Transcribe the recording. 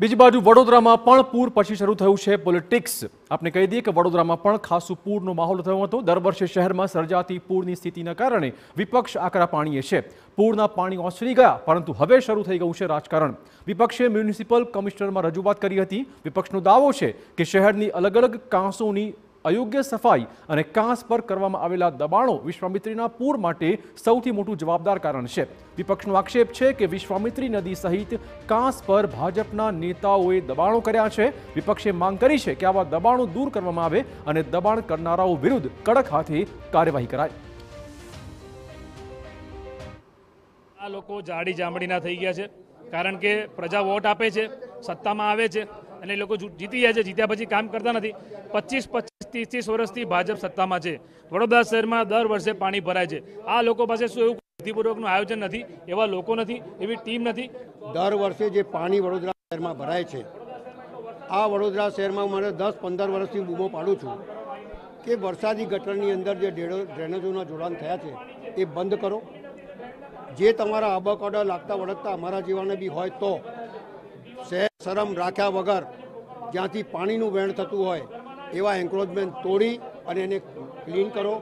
બીજી બાજુ વડોદરામાં પણ પૂર પછી શરૂ થયું છે પોલિટિક્સ આપણે કહી દઈએ કે વડોદરામાં પણ ખાસું પૂરનો માહોલ થયો હતો દર વર્ષે શહેરમાં સર્જાતી પૂરની સ્થિતિના કારણે વિપક્ષ આકરા પાણીએ છે પૂરના પાણી ઓસરી ગયા પરંતુ હવે શરૂ થઈ ગયું છે રાજકારણ વિપક્ષે મ્યુનિસિપલ કમિશનરમાં રજૂઆત કરી હતી વિપક્ષનો દાવો છે કે શહેરની અલગ અલગ કાંસોની અયોગ્ય સફાઈ અને કાંસ પર કરવામાં આવેલા દબાણો વિશ્વામિત્રીના પૂર માટે સૌથી મોટું જવાબદાર કારણ છે વિપક્ષનો આક્ષેપ છે કે વિશ્વામિત્રી નદી સહિત કાંસ પર ભાજપના નેતાઓએ દબાણો કર્યા છે વિપક્ષે માંગ કરી છે કે આવા દબાણો દૂર કરવામાં આવે અને દબાણ કરનારાઓ વિરુદ્ધ કડક હાથે કાર્યવાહી કરાય આ લોકો જાડી જામડીના થઈ ગયા છે કારણ કે પ્રજા વોટ આપે છે સત્તામાં આવે છે અને લોકો જીતી જાય છે જીત્યા પછી કામ કરતા નથી પચીસ પચીસ ત્રીસ ત્રીસ વર્ષથી ભાજપ સત્તામાં છે વડોદરા શહેરમાં દર વર્ષે પાણી ભરાય છે આ લોકો પાસે શું એવું બુદ્ધિપૂર્વકનું આયોજન નથી એવા લોકો નથી એવી ટીમ નથી દર વર્ષે જે પાણી વડોદરા શહેરમાં ભરાય છે આ વડોદરા શહેરમાં મારે દસ પંદર વર્ષથી બૂમો પાડું છું કે વરસાદી ગટરની અંદર જે ડ્રેનેજોના જોડાણ થયા છે એ બંધ કરો જે તમારા આબકાડા લાગતા વળગતા અમારા જેવાને બી હોય તો શહેર શરમ રાખ્યા વગર જ્યાંથી પાણીનું વહેણ થતું હોય એવા એન્ક્રોચમેન્ટ તોડી અને એને ક્લીન કરો